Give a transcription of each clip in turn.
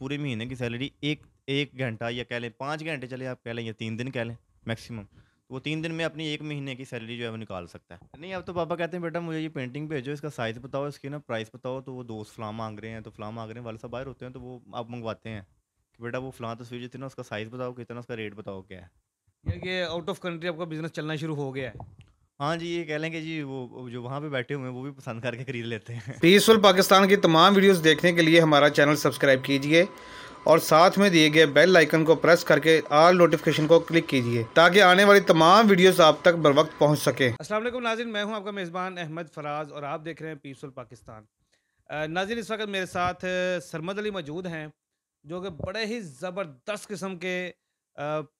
पूरे महीने की सैलरी एक एक घंटा या कह लें पाँच घंटे चले आप कह लें या तीन दिन कह लें मैक्सिमम तो वो तीन दिन में अपनी एक महीने की सैलरी जो है वो निकाल सकता है नहीं अब तो पापा कहते हैं बेटा मुझे ये पेंटिंग भेजो इसका साइज़ बताओ इसकी ना प्राइस बताओ तो वो दोस्त फ्लाह मांग रहे हैं तो फ्लाह मांग रहे हैं वाले साहब बाहर होते हैं तो वो आप मंगवाते हैं कि बेटा वो फलां तस्वीर जितनी उसका साइज़ बताओ कितना उसका रेट बताओ क्या है यानी कि आउट ऑफ कंट्री आपका बिज़नेस चलना शुरू हो गया है हाँ जी, ये कह लें कि जी वो जो वहाँ पे बैठे हुए हैं वो भी पसंद करके खरीद लेते हैं। पीसफुल पाकिस्तान की तमाम वीडियोस देखने के लिए हमारा चैनल सब्सक्राइब कीजिए और साथ में दिए गए बेल आइकन को प्रेस करके ऑल नोटिफिकेशन को क्लिक कीजिए ताकि आने वाली तमाम वीडियोस आप तक बर वक्त पहुँच सके असलम नाजिन मैं हूँ आपका मेज़बान अहमद फराज और आप देख रहे हैं पीसफुल पाकिस्तान नाजिन इस वक्त मेरे साथ सरमद अली मौजूद हैं जो कि बड़े ही ज़बरदस्त किस्म के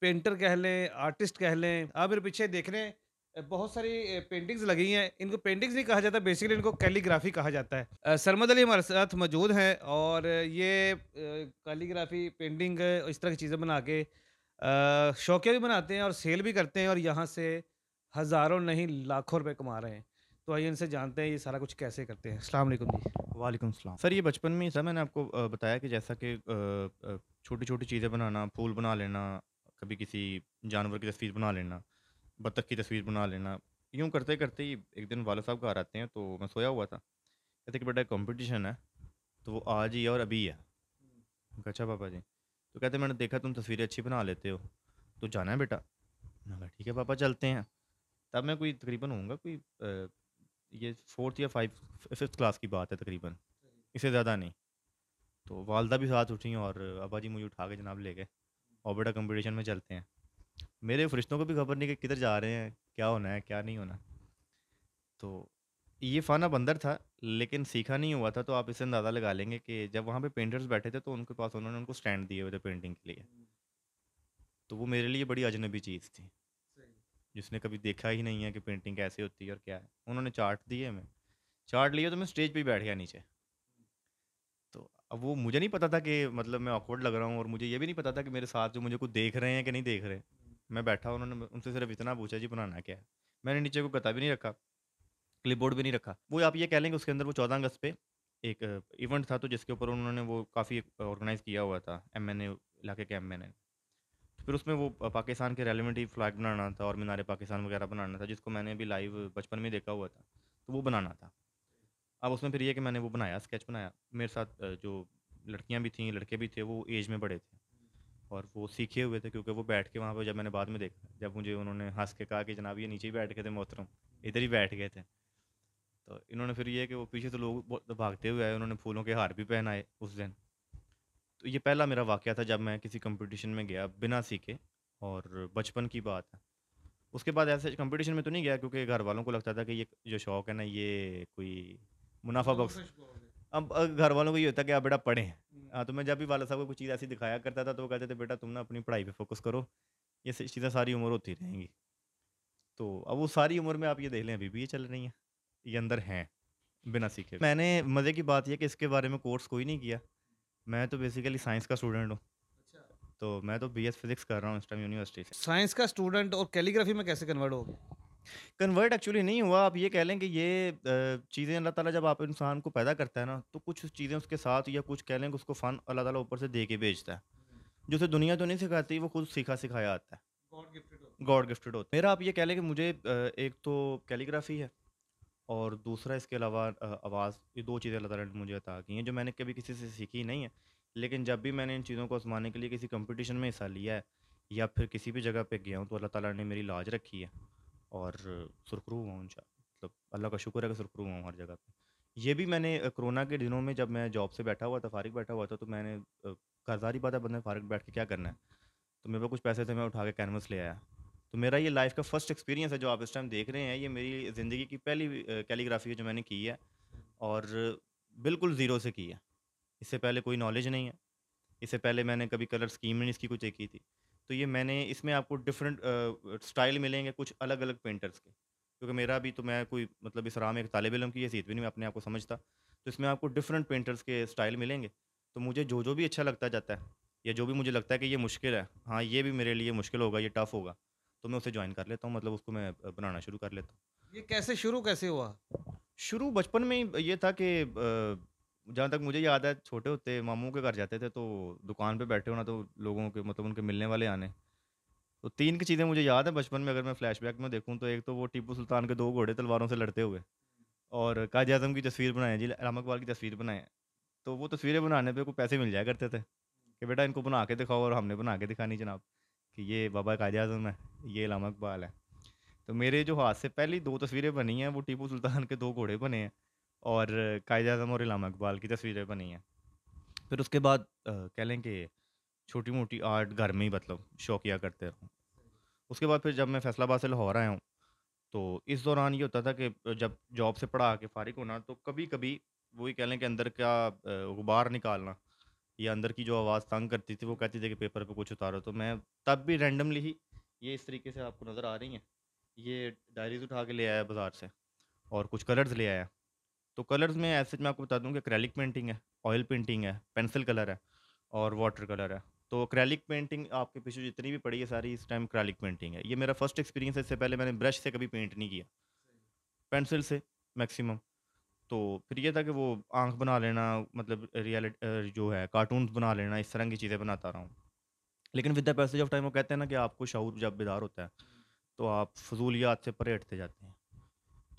पेंटर कह लें आर्टिस्ट कह लें आप मेरे पीछे देख रहे हैं बहुत सारी पेंटिंग्स लगी हैं इनको पेंटिंग्स नहीं कहा जाता बेसिकली इनको कैलीग्राफी कहा जाता है सरमद अली हमारे साथ मौजूद हैं और ये कैलीग्राफी पेंटिंग इस तरह की चीज़ें बना के शौकिया भी बनाते हैं और सेल भी करते हैं और यहाँ से हज़ारों नहीं लाखों रुपए कमा रहे हैं तो आइए इनसे जानते हैं ये सारा कुछ कैसे करते हैं असल जी वालेकुम सलाम सर ये बचपन में ही सर मैंने आपको बताया कि जैसा कि छोटी छोटी चीज़ें बनाना फूल बना लेना कभी किसी जानवर की तस्वीर बना लेना बत्तख की तस्वीर बना लेना यूँ करते करते ही एक दिन वाला साहब घर आते हैं तो मैं सोया हुआ था कहते कि बेटा कंपटीशन है तो वो आज ही है और अभी है अच्छा पापा जी तो कहते मैंने देखा तुम तस्वीरें अच्छी बना लेते हो तो जाना है बेटा मैं कहा ठीक है पापा चलते हैं तब मैं कोई तकरीबन होऊंगा कोई आ, ये फोर्थ या फाइव फिफ्थ क्लास की बात है तकरीबन इससे ज़्यादा नहीं तो वालदा भी साथ उठी और अबा जी मुझे उठा के जनाब ले गए और बेटा कंपटीशन में चलते हैं मेरे फरिश्तों को भी खबर नहीं कि किधर जा रहे हैं क्या होना है क्या नहीं होना तो ये फाना बंदर था लेकिन सीखा नहीं हुआ था तो आप इससे अंदाज़ा लगा लेंगे कि जब वहाँ पे पेंटर्स बैठे थे तो उनके पास उन्होंने उनको स्टैंड दिए हुए थे पेंटिंग के लिए तो वो मेरे लिए बड़ी अजनबी चीज़ थी जिसने कभी देखा ही नहीं है कि पेंटिंग कैसे होती है और क्या है उन्होंने चार्ट दिए हमें चार्ट लिया तो मैं स्टेज पर बैठ गया नीचे तो अब वो मुझे नहीं पता था कि मतलब मैं ऑकवर्ड लग रहा हूँ और मुझे ये भी नहीं पता था कि मेरे साथ जो मुझे कुछ देख रहे हैं कि नहीं देख रहे मैं बैठा उन्होंने उनसे सिर्फ इतना पूछा जी बनाना क्या है मैंने नीचे को गता भी नहीं रखा क्लिप भी नहीं रखा वो आप ये कह लेंगे उसके अंदर वो चौदह अगस्त पे एक इवेंट था तो जिसके ऊपर उन्होंने वो काफ़ी ऑर्गेनाइज़ किया हुआ था एम एन इलाके के एम एन तो फिर उसमें वो पाकिस्तान के रेलिवेंट ही फ्लैग बनाना था और मीनार पाकिस्तान वगैरह बनाना था जिसको मैंने अभी लाइव बचपन में देखा हुआ था तो वो बनाना था अब उसमें फिर ये कि मैंने वो बनाया स्केच बनाया मेरे साथ जो लड़कियाँ भी थीं लड़के भी थे वो एज में बड़े थे और वो सीखे हुए थे क्योंकि वो बैठ के वहाँ पर जब मैंने बाद में देखा जब मुझे उन्होंने हंस के कहा कि जनाब ये नीचे ही बैठ गए थे मोहतरम इधर ही बैठ गए थे तो इन्होंने फिर ये कि वो पीछे तो लोग भागते हुए आए उन्होंने फूलों के हार भी पहनाए उस दिन तो ये पहला मेरा वाक़ था जब मैं किसी कंपटीशन में गया बिना सीखे और बचपन की बात है उसके बाद ऐसे कंपटीशन में तो नहीं गया क्योंकि घर वालों को लगता था कि ये जो शौक़ है ना ये कोई मुनाफा तो बख्श अब घर वालों को ये होता है कि आप बेटा पढ़ें हाँ तो मैं जब भी वाला साहब को कुछ चीज़ ऐसी दिखाया करता था तो वो कहते थे बेटा तुम ना अपनी पढ़ाई पे फोकस करो ये चीज़ें सारी उम्र होती रहेंगी तो अब वो सारी उम्र में आप ये देख लें अभी भी ये चल रही हैं ये अंदर हैं बिना सीखे मैंने मज़े की बात यह कि इसके बारे में कोर्स कोई नहीं किया मैं तो बेसिकली साइंस का स्टूडेंट हूँ अच्छा। तो मैं तो बी फिज़िक्स कर रहा हूँ इस टाइम यूनिवर्सिटी से साइंस का स्टूडेंट और कैलीग्राफी में कैसे कन्वर्ट हो गया कन्वर्ट एक्चुअली नहीं हुआ आप ये कह लें कि ये चीज़ें अल्लाह ताला जब आप इंसान को पैदा करता है ना तो कुछ चीज़ें उसके साथ या कुछ कह लें कि उसको फ़न अल्लाह ताला ऊपर से दे के भेजता है जो उसे दुनिया तो नहीं सिखाती वो खुद सीखा सिखाया आता है गॉड गिफ्टेड होता है मेरा आप ये कह लें कि मुझे एक तो कैलीग्राफी है और दूसरा इसके अलावा आवाज़ ये दो चीज़ें अल्लाह ताला ने मुझे अता की हैं जो मैंने कभी किसी से सीखी नहीं है लेकिन जब भी मैंने इन चीज़ों को आजमाने के लिए किसी कंपटीशन में हिस्सा लिया है या फिर किसी भी जगह पे गया हूँ तो अल्लाह ताला ने मेरी लाज रखी है और सुरखरू हुआ उन मतलब अल्लाह का शुक्र है कि सुरखरू हुआ हूँ हर जगह पर ये भी मैंने कोरोना के दिनों में जब मैं जॉब से बैठा हुआ था, फारिक बैठा हुआ था, तो मैंने कर्जारी पता बात है बंदा बैठ के क्या करना है? तो मेरे पास कुछ पैसे थे, मैं उठा के कैनवस ले आया। तो मेरा ये लाइफ़ का फ़र्स्ट एक्सपीरियंस है जो आप इस टाइम देख रहे हैं, ये मेरी ज़िंदगी की पहली कैलीग्राफ़ी है जो मैंने की है और बिल्कुल ज़ीरो से की है। इससे पहले कोई नॉलेज नहीं है। इससे पहले मैंने कभी कलर स्कीम नहीं इसकी कुछ देखी थी। तो ये मैंने इसमें आपको डिफरेंट स्टाइल मिलेंगे कुछ अलग अलग पेंटर्स के क्योंकि मेरा भी तो मैं कोई मतलब इस राम एक तालब इलम की हैसीत भी नहीं मैं अपने आपको समझता तो इसमें आपको डिफरेंट पेंटर्स के स्टाइल मिलेंगे तो मुझे जो जो भी अच्छा लगता जाता है या जो भी मुझे लगता है कि ये मुश्किल है हाँ ये भी मेरे लिए मुश्किल होगा ये टफ़ होगा तो मैं उसे ज्वाइन कर लेता हूँ मतलब उसको मैं बनाना शुरू कर लेता हूँ ये कैसे शुरू कैसे हुआ शुरू बचपन में ये था कि जहाँ तक मुझे याद है छोटे होते मामू के घर जाते थे तो दुकान पे बैठे होना तो लोगों के मतलब उनके मिलने वाले आने तो तीन की चीज़ें मुझे याद है बचपन में अगर मैं फ्लैशबैक में देखूँ तो एक तो वो टीपू सुल्तान के दो घोड़े तलवारों से लड़ते हुए और काज आजम की तस्वीर बनाएं जी राम अकबाल की तस्वीर बनाएं तो वो तस्वीरें बनाने पे कोई पैसे मिल जाया करते थे कि बेटा इनको बना के दिखाओ और हमने बना के दिखानी जनाब कि ये बाबा काज आजम है ये राम अकबाल है तो मेरे जो हाथ से पहली दो तस्वीरें बनी हैं वो टीपू सुल्तान के दो घोड़े बने हैं और कायद अजम और इलामा इकबाल की तस्वीरें बनी हैं फिर उसके बाद कह लें कि छोटी मोटी आर्ट घर में ही मतलब शौकिया करते रहूँ उसके बाद फिर जब मैं फैसलाबाद से लाहौर आया हूँ तो इस दौरान ये होता था कि जब जॉब से पढ़ा के फारिग होना तो कभी कभी वही कह लें कि अंदर का गुबार निकालना या अंदर की जो आवाज़ तंग करती थी वो कहती थी कि पेपर पे कुछ उतारो तो मैं तब भी रैंडमली ही ये इस तरीके से आपको नज़र आ रही हैं ये डायरीज उठा के ले आया बाज़ार से और कुछ कलर्स ले आया तो कलर्स में ऐसे मैं आपको बता दूँ कि क्रैलिक पेंटिंग है ऑयल पेंटिंग है पेंसिल कलर है और वाटर कलर है तो क्रैलिक पेंटिंग आपके पीछे जितनी भी पड़ी है सारी इस टाइम क्रैलिक पेंटिंग है ये मेरा फर्स्ट एक्सपीरियंस है इससे पहले मैंने ब्रश से कभी पेंट नहीं किया पेंसिल से मैक्सिमम तो फिर ये था कि वो आंख बना लेना मतलब रियलिटी जो है कार्टून बना लेना इस तरह की चीज़ें बनाता रहा हूँ लेकिन with the passage of time वो कहते हैं ना कि आपको शौर जब बेदार होता है तो आप फजूलियात से परेटते जाते हैं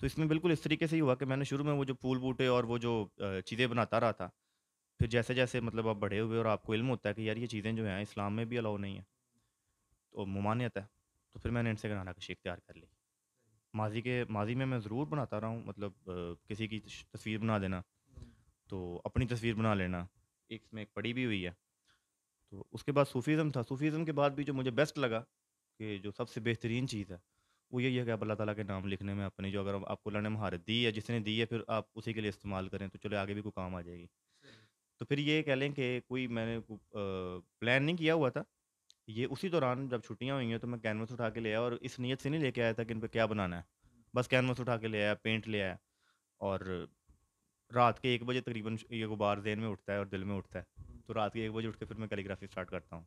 तो इसमें बिल्कुल इस तरीके से ही हुआ कि मैंने शुरू में वो जो फूल बूटे और वो जो चीज़ें बनाता रहा था। फिर जैसे-जैसे मतलब आप बड़े हुए और आपको इल्म होता है कि यार ये चीज़ें जो हैं इस्लाम में भी अलाउ नहीं है। तो ममानियत है। तो फिर मैंने इनसे शेख तैयार कर ली। माज़ी के माज़ी में मैं ज़रूर बनाता रहा हूँ मतलब किसी की तस्वीर बना देना, तो अपनी तस्वीर बना लेना। एक में एक पड़ी भी हुई है। तो उसके बाद सूफीज़म था, सूफीज़म के बाद भी जो मुझे बेस्ट लगा कि जो सबसे बेहतरीन चीज़ है वो यही है कि आप अल्लाह ताला के नाम लिखने में अपनी जो अगर आपको अल्लाह ने महारत दी है जिसने दी है फिर आप उसी के लिए इस्तेमाल करें तो चलो आगे भी कोई काम आ जाएगी तो फिर ये कह लें कि कोई मैंने को, प्लान नहीं किया हुआ था ये उसी दौरान जब छुट्टियाँ हुई हैं तो मैं कैनवस उठा के ले आया और इस नीयत से नहीं लेके आया था कि इन पर क्या बनाना है बस कैनवस उठा के ले आया पेंट ले आया और रात के एक बजे तकरीबन ये गुबार जहन में उठता है और दिल में उठता है तो रात के एक बजे उठ के फिर मैं कैलीग्राफी स्टार्ट करता हूँ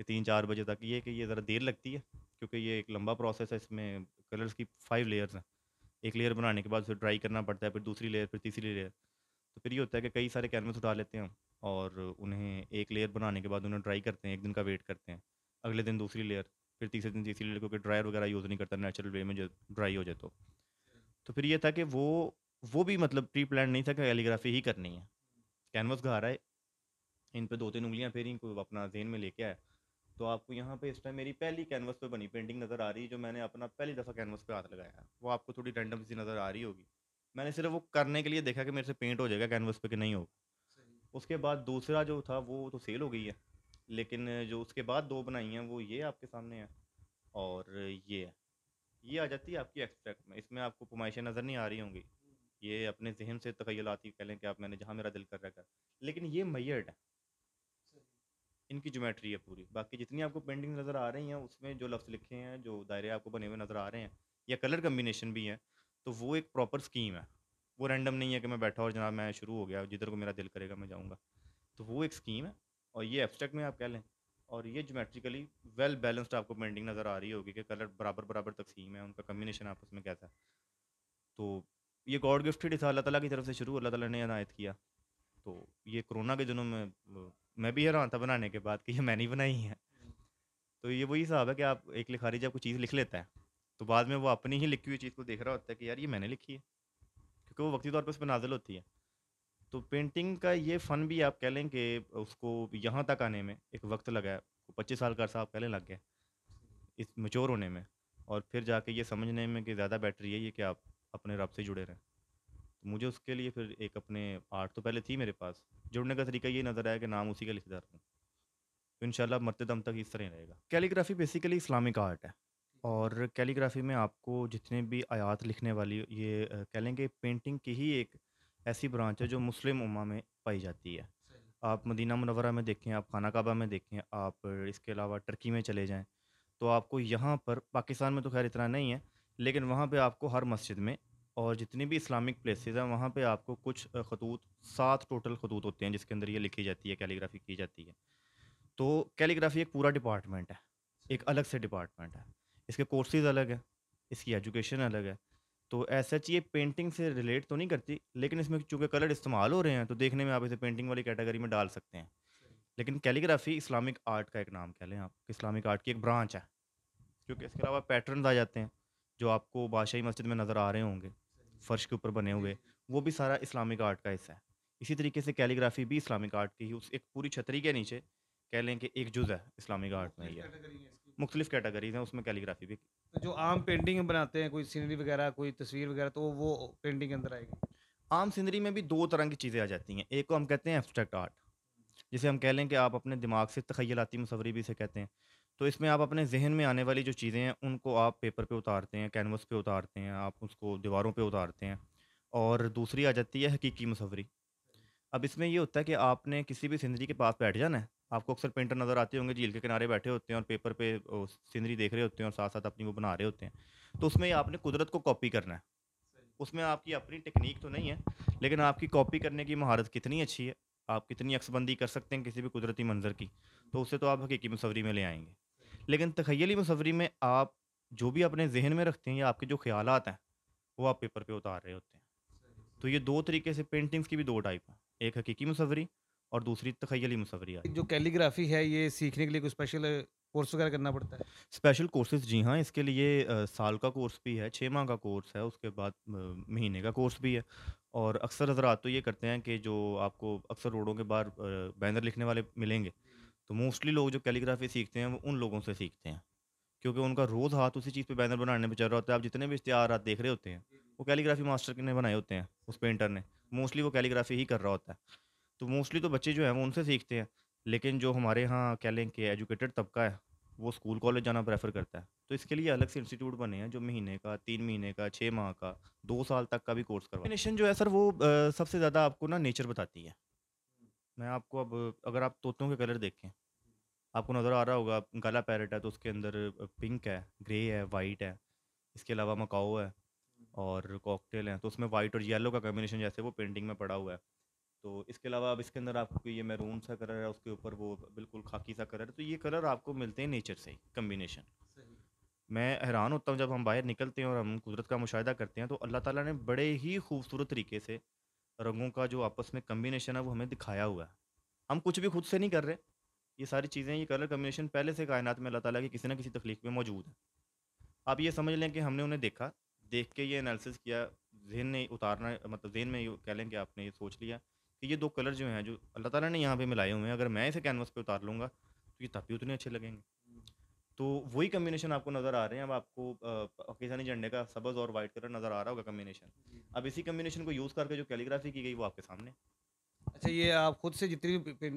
ये तीन चार बजे तक ये कि ये ज़रा देर लगती है क्योंकि ये एक लंबा प्रोसेस है इसमें कलर्स की फाइव लेयर्स हैं एक लेयर बनाने के बाद उसे ड्राई करना पड़ता है फिर दूसरी लेयर फिर तीसरी लेयर तो फिर ये होता है कि कई सारे कैनवस उठा लेते हैं और उन्हें एक लेयर बनाने के बाद उन्हें ड्राई करते हैं एक दिन का वेट करते हैं अगले दिन दूसरी लेयर फिर तीसरे दिन तीसरी लेयर क्योंकि ड्रायर वगैरह यूज़ नहीं करता नेचुरल वे में जो ड्राई हो जाए तो तो फिर ये था कि वो वो भी मतलब प्री प्लान नहीं था कि कैलीग्राफी ही करनी है कैनवस घर आए इन पर दो तीन उंगलियाँ फेरी को अपना जेन में लेके आए तो आपको यहाँ पे इस टाइम मेरी पहली कैनवस पे बनी पेंटिंग नज़र आ रही है जो मैंने अपना पहली दफ़ा कैनवस पे हाथ लगाया वो आपको थोड़ी रैंडम सी नज़र आ रही होगी मैंने सिर्फ वो करने के लिए देखा कि मेरे से पेंट हो जाएगा कैनवस पे कि नहीं होगा उसके बाद दूसरा जो था वो तो सेल हो गई है लेकिन जो उसके बाद दो बनाई हैं वो ये आपके सामने है और ये है ये आ जाती है आपकी एक्सट्रैक्ट में इसमें आपको पुमाइशें नज़र नहीं आ रही होंगी ये अपने जहन से तखयलाती कह लें कि आप मैंने जहाँ मेरा दिल कर रखा लेकिन ये मैयड है इनकी जोमेट्री है पूरी बाकी जितनी आपको पेंटिंग नज़र आ रही हैं उसमें जो लफ्ज़ लिखे हैं जो दायरे आपको बने हुए नज़र आ रहे हैं या कलर कम्बिनेशन भी है तो वो एक प्रॉपर स्कीम है वो रैंडम नहीं है कि मैं बैठा और जनाब मैं शुरू हो गया जिधर को मेरा दिल करेगा मैं जाऊँगा तो वो एक स्कीम है और ये एब्स्ट्रैक्ट में आप कह लें और ये जोमेट्रिकली वेल बैलेंस्ड आपको पेंटिंग नज़र आ रही होगी कि कलर बराबर बराबर तकसीम है उनका कम्बिनेशन आपस में कैसा है तो ये गॉड गिफ्टेड था अल्लाह ताला की तरफ से शुरू अल्लाह ताला ने अनायत किया तो ये कोरोना के दिनों में मैं भी हैरान था बनाने के बाद कि ये मैंने ही बनाई है तो ये वही हिसाब है कि आप एक लिखारी जब कोई चीज़ लिख लेता है तो बाद में वो अपनी ही लिखी हुई चीज़ को देख रहा होता है कि यार ये मैंने लिखी है क्योंकि वो वक्ती तौर पर उस पर नाजिल होती है तो पेंटिंग का ये फ़न भी आप कह लें कि उसको यहाँ तक आने में एक वक्त लगा है पच्चीस साल का अर्सा आप कह लें लग गया इस मचोर होने में और फिर जाके ये समझने में कि ज़्यादा बेटर ये कि आप अपने रब से जुड़े रहें मुझे उसके लिए फिर एक अपने आर्ट तो पहले थी मेरे पास जुड़ने का तरीका ये नज़र आया कि नाम उसी का लिखते जा रहा हूँ तो इन मरते दम तक इस तरह ही रहेगा कैलीग्राफी बेसिकली इस्लामिक आर्ट है और कैलीग्राफी में आपको जितने भी आयात लिखने वाली ये कह लेंगे पेंटिंग की ही एक ऐसी ब्रांच है जो मुस्लिम उमा में पाई जाती है आप मदीना मनवरा में देखें आप खाना काबा में देखें आप इसके अलावा टर्की में चले जाएं तो आपको यहाँ पर पाकिस्तान में तो खैर इतना नहीं है लेकिन वहाँ पे आपको हर मस्जिद में और जितनी भी इस्लामिक प्लेसेस हैं वहाँ पे आपको कुछ खतूत सात टोटल खतूत होते हैं जिसके अंदर ये लिखी जाती है कैलीग्राफी की जाती है तो कैलीग्राफी एक पूरा डिपार्टमेंट है एक अलग से डिपार्टमेंट है इसके कोर्सेज अलग है इसकी एजुकेशन अलग है तो ऐसे सच ये पेंटिंग से रिलेट तो नहीं करती लेकिन इसमें चूँकि कलर इस्तेमाल हो रहे हैं तो देखने में आप इसे पेंटिंग वाली कैटेगरी में डाल सकते हैं लेकिन कैलीग्राफी इस्लामिक आर्ट का एक नाम कह लें आप इस्लामिक आर्ट की एक ब्रांच है क्योंकि इसके अलावा पैटर्न आ जाते हैं जो आपको बादशाही मस्जिद में नज़र आ रहे होंगे फर्श के ऊपर बने हुए वो भी सारा इस्लामिक आर्ट का हिस्सा है इसी तरीके से कैलीग्राफी भी इस्लामिक आर्ट की ही उस एक पूरी छतरी के नीचे कह लें कि एक जुज़ है इस्लामिक आर्ट में ही है मुख्तलिफ कैटेगरीज हैं उसमें कैलीग्राफी भी तो जो आम पेंटिंग बनाते हैं कोई सीनरी वगैरह कोई तस्वीर वगैरह तो वो पेंटिंग के अंदर आएगी आम सीनरी में भी दो तरह की चीज़ें आ जाती हैं एक को हम कहते हैं एब्सट्रैक्ट आर्ट जिसे हम कह लें कि आप अपने दिमाग से तखयलाती मसवरी भी इसे कहते हैं तो इसमें आप अपने ज़हन में आने वाली जो चीज़ें हैं उनको आप पेपर पे उतारते हैं कैनवस पे उतारते हैं आप उसको दीवारों पे उतारते हैं और दूसरी आ जाती है हकीकी मसवरी अब इसमें ये होता है कि आपने किसी भी सिनरी के पास बैठ जाना है आपको अक्सर पेंटर नज़र आते होंगे झील के किनारे बैठे होते हैं और पेपर पे सीनरी देख रहे होते हैं और साथ साथ अपनी वो बना रहे होते हैं तो उसमें आपने कुदरत को कॉपी करना है उसमें आपकी अपनी टेक्निक तो नहीं है लेकिन आपकी कॉपी करने की महारत कितनी अच्छी है आप कितनी अक्सबंदी कर सकते हैं किसी भी कुदरती मंजर की तो उससे तो आप हकीकी मसवरी में ले आएंगे लेकिन तखयली मुसवरी में आप जो भी अपने जहन में रखते हैं या आपके जो ख्याल हैं वो आप पेपर पे उतार रहे होते हैं तो ये दो तरीके से पेंटिंग्स की भी दो टाइप हैं एक हकीकी मुसवरी और दूसरी तखयली मुसवरी जो कैलीग्राफी है ये सीखने के लिए कुछ स्पेशल कोर्स वगैरह करना पड़ता है स्पेशल कोर्सेज जी हाँ इसके लिए आ, साल का कोर्स भी है छः माह का कोर्स है उसके बाद महीने का कोर्स भी है और अक्सर हजरात तो ये करते हैं कि जो आपको अक्सर रोडों के बाहर बैनर लिखने वाले मिलेंगे तो मोस्टली लोग जो कैलीग्राफी सीखते हैं वो उन लोगों से सीखते हैं क्योंकि उनका रोज़ हाथ उसी चीज़ पे बैनर बनाने पर चल रहा होता है आप जितने भी इश्तेहार आप देख रहे होते हैं वो कैलीग्राफी मास्टर ने बनाए होते हैं उस पेंटर ने मोस्टली वो कैलीग्राफी ही कर रहा होता है तो मोस्टली तो बच्चे जो हैं वो उनसे सीखते हैं लेकिन जो हमारे यहाँ कह लें कि एजुकेटेड तबका है वो स्कूल कॉलेज जाना प्रेफर करता है तो इसके लिए अलग से इंस्टीट्यूट बने हैं जो महीने का तीन महीने का छः माह का दो साल तक का भी कोर्स करवा जो है सर वो सबसे ज़्यादा आपको ना नेचर बताती है मैं आपको अब अगर आप तोतों के कलर देखें आपको नज़र आ रहा होगा गला पैरट है तो उसके अंदर पिंक है ग्रे है वाइट है इसके अलावा मकाओ है और कॉकटेल है तो उसमें वाइट और येलो का कॉम्बिनेशन जैसे वो पेंटिंग में पड़ा हुआ है तो इसके अलावा अब इसके अंदर आपको ये मैरून सा कलर है उसके ऊपर वो बिल्कुल खाकी सा कलर है तो ये कलर आपको मिलते हैं नेचर से ही कम्बिनेशन मैं हैरान होता हूँ जब हम बाहर निकलते हैं और हम कुदरत का मुशाह करते हैं तो अल्लाह ताला ने बड़े ही खूबसूरत तरीके से रंगों का जो आपस में कम्बिनेशन है वो हमें दिखाया हुआ है हम कुछ भी खुद से नहीं कर रहे ये सारी चीज़ें ये कलर कम्बिनेशन पहले से कायनात में अल्लाह ताला की किसी ना किसी तख्लीक में मौजूद है आप ये समझ लें कि हमने उन्हें देखा देख के ये एनालिसिस किया जहन ने उतारना मतलब जहन में ये कह लें कि आपने ये सोच लिया कि ये दो कलर जो हैं जो अल्लाह ताला ने यहाँ पे मिलाए हुए हैं अगर मैं इसे कैनवस पे उतार लूँगा तो ये तब भी उतने अच्छे लगेंगे तो वही कम्बिनेशन आपको नज़र आ रहे हैं अब आपको पाकिस्तानी झंडे का सबज और वाइट कलर नज़र आ रहा होगा कम्बिनेशन अब इसी कम्बिनेशन को यूज़ करके जो कैलीग्राफी की गई वो आपके सामने अच्छा ये आप खुद से जितनी भी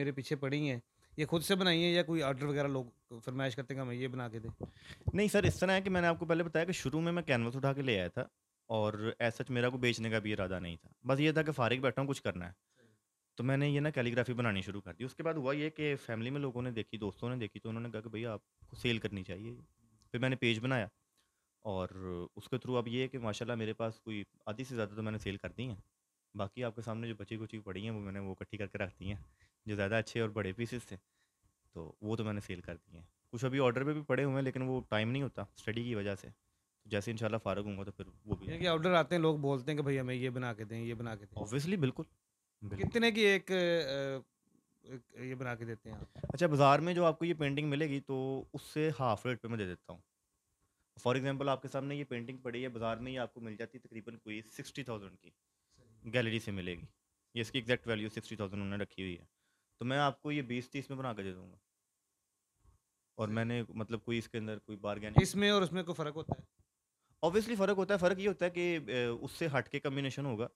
मेरे पीछे पड़ी हैं ये खुद से बनाई है या कोई ऑर्डर वगैरह लोग फरमाइश करते हैं हमें ये बना के दे नहीं सर इस तरह है कि मैंने आपको पहले बताया कि शुरू में मैं कैनवस उठा के ले आया था और ऐसा सच मेरा को बेचने का भी इरादा नहीं था बस ये था कि फारिक बैठा हूँ कुछ करना है तो मैंने ये ना कैलीग्राफी बनानी शुरू कर दी उसके बाद हुआ ये कि फैमिली में लोगों ने देखी दोस्तों ने देखी तो उन्होंने कहा कि भैया आपको सेल करनी चाहिए फिर मैंने पेज बनाया और उसके थ्रू अब ये है कि माशाल्लाह मेरे पास कोई आधी से ज़्यादा तो मैंने सेल कर दी हैं बाकी आपके सामने जो बची कुची पड़ी हैं वो मैंने वो इकट्ठी करके रख दी हैं जो ज़्यादा अच्छे और बड़े पीसेस थे तो वो तो मैंने सेल कर दी हैं कुछ अभी ऑर्डर पे भी पड़े हुए हैं लेकिन वो टाइम नहीं होता स्टडी की वजह से तो जैसे इंशाल्लाह फारग होंगे तो फिर वो भी ऑर्डर आते हैं लोग बोलते हैं कि भैया हमें ये बना के दें ये बना के दें ऑब्वियसली बिल्कुल कितने की एक ये बना के देते हैं आप अच्छा बाजार में जो आपको ये पेंटिंग मिलेगी तो उससे हाफ रेट पे मैं दे देता हूँ फॉर एग्जांपल आपके सामने ये पेंटिंग पड़ी है बाजार में ये आपको मिल जाती है तकरीबन कोई सिक्सटी थाउजेंड की गैलरी से मिलेगी ये इसकी एग्जैक्ट वैल्यू सिक्सटी थाउजेंड उन्होंने रखी हुई है तो मैं आपको ये बीस तीस में बना के दे दूँगा और मैंने मतलब कोई इसके अंदर कोई बारगेनिंग इसमें और उसमें कोई फ़र्क होता है ऑब्वियसली फ़र्क होता है फ़र्क ये होता है कि अ, उससे हटके कम्बिनेशन होगा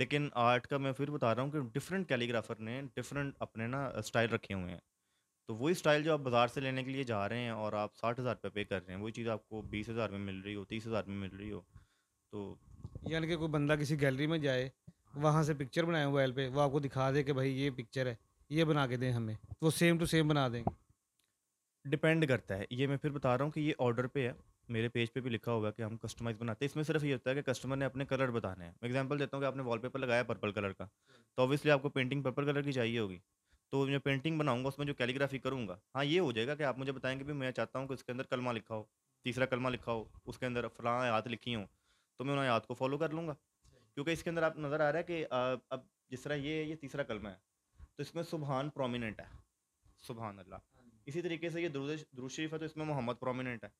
लेकिन आर्ट का मैं फिर बता रहा हूँ कि डिफरेंट कैलीग्राफर ने डिफरेंट अपने ना स्टाइल रखे हुए हैं तो वही स्टाइल जो आप बाज़ार से लेने के लिए जा रहे हैं और आप साठ हज़ार रुपये पे कर रहे हैं वही चीज़ आपको बीस हज़ार में मिल रही हो तीस हज़ार में मिल रही हो तो यानी कि कोई बंदा किसी गैलरी में जाए वहाँ से पिक्चर बनाए मोबाइल पे वो आपको दिखा दे कि भाई ये पिक्चर है ये बना के दें हमें तो वो सेम टू सेम बना देंगे डिपेंड करता है ये मैं फिर बता रहा हूँ कि ये ऑर्डर पे है मेरे पेज पे भी लिखा हुआ है कि हम कस्टमाइज बनाते हैं इसमें सिर्फ ये होता है कि कस्टमर ने अपने कलर बताने हैं मैं एग्जांपल देता हूँ कि आपने वॉलपेपर लगाया पर्पल कलर का तो ऑब्वियसली आपको पेंटिंग पर्पल कलर की चाहिए होगी तो मैं पेंटिंग बनाऊंगा उसमें जो कैलीग्राफी करूंगा हाँ ये हो जाएगा कि आप मुझे बताएंगे भी मैं चाहता हूँ कि उसके अंदर कलमा लिखा हो तीसरा कलमा लिखा हो उसके अंदर फलां याद लिखी हो तो मैं उन याद को फॉलो कर लूँगा क्योंकि इसके अंदर आप नज़र आ रहा है कि अब जिस तरह ये ये तीसरा कलमा है तो इसमें सुबहान प्रोमिनेंट है सुबहान अल्लाह इसी तरीके से ये दुरुद शरीफ है तो इसमें मोहम्मद प्रोमिनेंट है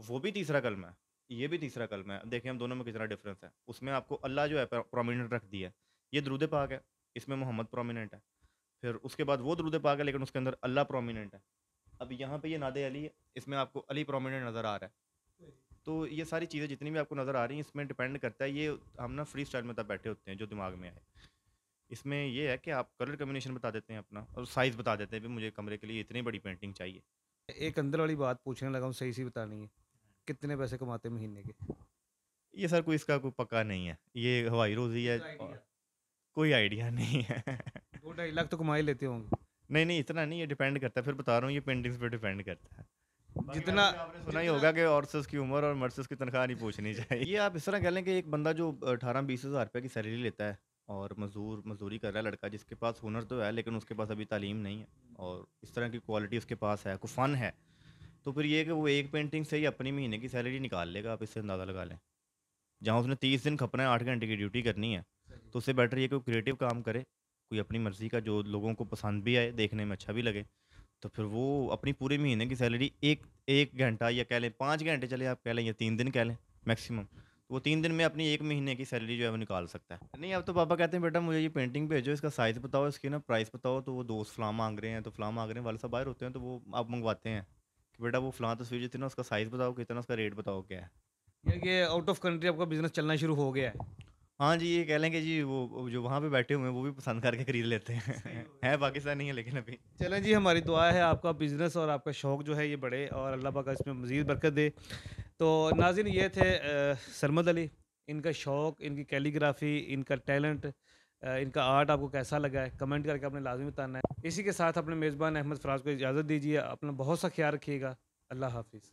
वो भी तीसरा कलमा है, ये भी तीसरा कलमा है। देखिए हम दोनों में कितना डिफरेंस है। उसमें आपको अल्लाह जो है प्रोमिनेंट रख दिया है। ये दुरूद पाक है, इसमें मोहम्मद प्रोमिनेंट है। फिर उसके बाद वो दुरूद पाक है लेकिन उसके अंदर अल्लाह प्रोमिनेंट है। अब यहाँ पे ये नादे अली है, इसमें आपको अली प्रोमिनेंट नज़र आ रहा है। तो ये सारी चीज़ें जितनी भी आपको नज़र आ रही हैं इसमें डिपेंड करता है ये हम ना फ्री स्टाइल में तब बैठे होते हैं जो दिमाग में आए। इसमें ये है कि आप कलर कम्बिनेशन बता देते हैं अपना और साइज़ बता देते हैं भी मुझे कमरे के लिए इतनी बड़ी पेंटिंग चाहिए। एक अंदर वाली बात पूछने लगा हूँ सही सी बतानी है। कितने पैसे कमाते हैं महीने के ये सर कोई इसका कोई पक्का नहीं है ये हवाई रोजी है कोई आइडिया नहीं है दो ढाई लाख तो कमा ही लेते होंगे नहीं नहीं इतना नहीं ये डिपेंड करता है फिर बता रहा हूँ ये पेंटिंग्स पे डिपेंड करता है जितना आपने सुना ही होगा कि ऑर्सस की उम्र और मर्सेस की तनख्वाह नहीं पूछनी चाहिए ये आप इस तरह कह लें कि एक बंदा जो अठारह बीस हज़ार रुपये की सैलरी लेता है और मजदूर मजदूरी कर रहा है लड़का जिसके पास हुनर तो है लेकिन उसके पास अभी तालीम नहीं है और इस तरह की क्वालिटी उसके पास है कोई फ़न है तो फिर ये कि वो एक पेंटिंग से ही अपनी महीने की सैलरी निकाल लेगा आप इससे अंदाज़ा लगा लें जहाँ उसने तीस दिन खपना है आठ घंटे की ड्यूटी करनी है तो उससे बेटर ये कोई क्रिएटिव काम करे कोई अपनी मर्ज़ी का जो लोगों को पसंद भी आए देखने में अच्छा भी लगे तो फिर वो अपनी पूरे महीने की सैलरी एक एक घंटा या कह लें पाँच घंटे चले आप कह लें या तीन दिन कह लें मैक्सिमम वो तीन दिन में अपनी एक महीने की सैलरी जो है वो निकाल सकता है नहीं अब तो पापा कहते हैं बेटा मुझे ये पेंटिंग भेजो इसका साइज़ बताओ इसकी ना प्राइस बताओ तो वो दोस्त फ्लाम मांग रहे हैं तो फ्लाम मांग रहे हैं वाले साहब बाहर होते हैं तो वो आप मंगवाते हैं बेटा वो फलां तस्वीर जितनी ना उसका साइज़ बताओ कितना उसका रेट बताओ क्या है ये कि आउट ऑफ कंट्री आपका बिजनेस चलना शुरू हो गया है हाँ जी ये कह लेंगे जी वो जो वहाँ पे बैठे हुए हैं वो भी पसंद करके खरीद लेते हैं है पाकिस्तान नहीं है लेकिन अभी चलें जी हमारी दुआ है आपका बिज़नेस और आपका शौक़ जो है ये बढ़े और अल्लाह पाक इसमें मज़ीद बरकत दे तो नाजिन ये थे सरमद अली इनका शौक़ इनकी कैलीग्राफी इनका टैलेंट इनका आर्ट आपको कैसा लगा है कमेंट करके आपने लाजमी बताना है इसी के साथ अपने मेज़बान अहमद फराज को इजाज़त दीजिए अपना बहुत सा ख्याल रखिएगा अल्लाह हाफिज़